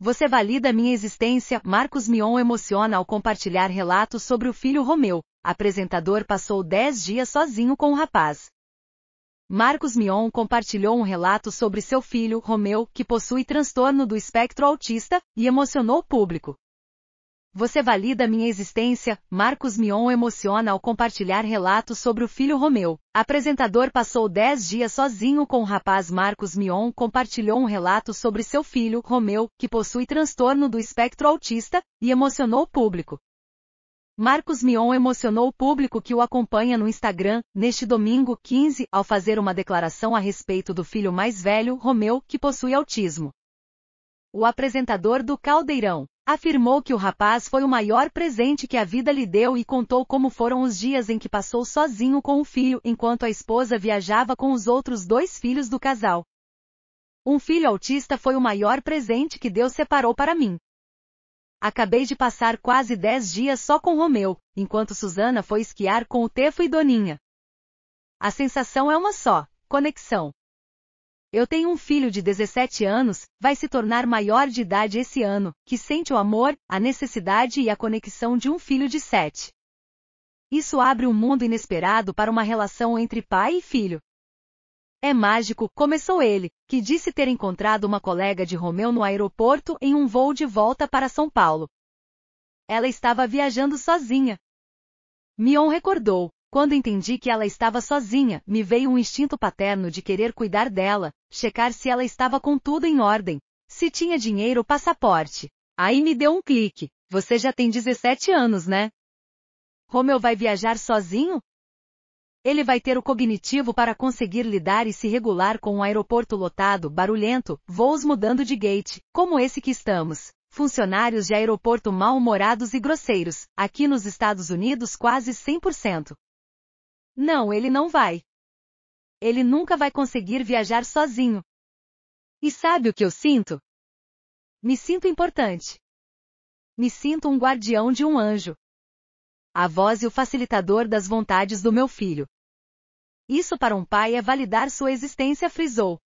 Você valida minha existência. Marcos Mion emociona ao compartilhar relatos sobre o filho Romeu. Apresentador passou 10 dias sozinho com o rapaz. Marcos Mion compartilhou um relato sobre seu filho, Romeu, que possui transtorno do espectro autista, e emocionou o público. Você valida minha existência, Marcos Mion emociona ao compartilhar relatos sobre o filho Romeu. Apresentador passou 10 dias sozinho com o rapaz Marcos Mion compartilhou um relato sobre seu filho, Romeu, que possui transtorno do espectro autista, e emocionou o público. Marcos Mion emocionou o público que o acompanha no Instagram, neste domingo 15, ao fazer uma declaração a respeito do filho mais velho, Romeu, que possui autismo. O apresentador do Caldeirão Afirmou que o rapaz foi o maior presente que a vida lhe deu e contou como foram os dias em que passou sozinho com o filho enquanto a esposa viajava com os outros dois filhos do casal. Um filho autista foi o maior presente que Deus separou para mim. Acabei de passar quase dez dias só com Romeu, enquanto Susana foi esquiar com o Tefo e Doninha. A sensação é uma só, conexão. Eu tenho um filho de 17 anos, vai se tornar maior de idade esse ano, que sente o amor, a necessidade e a conexão de um filho de 7. Isso abre um mundo inesperado para uma relação entre pai e filho. É mágico, começou ele, que disse ter encontrado uma colega de Romeu no aeroporto em um voo de volta para São Paulo. Ela estava viajando sozinha. Mion recordou, quando entendi que ela estava sozinha, me veio um instinto paterno de querer cuidar dela, checar se ela estava com tudo em ordem, se tinha dinheiro ou passaporte. Aí me deu um clique. Você já tem 17 anos, né? Romeu vai viajar sozinho? Ele vai ter o cognitivo para conseguir lidar e se regular com um aeroporto lotado, barulhento, voos mudando de gate, como esse que estamos. Funcionários de aeroporto mal-humorados e grosseiros, aqui nos Estados Unidos quase 100%. Não, ele não vai. Ele nunca vai conseguir viajar sozinho. E sabe o que eu sinto? Me sinto importante. Me sinto um guardião de um anjo. A voz e o facilitador das vontades do meu filho. Isso para um pai é validar sua existência, frisou.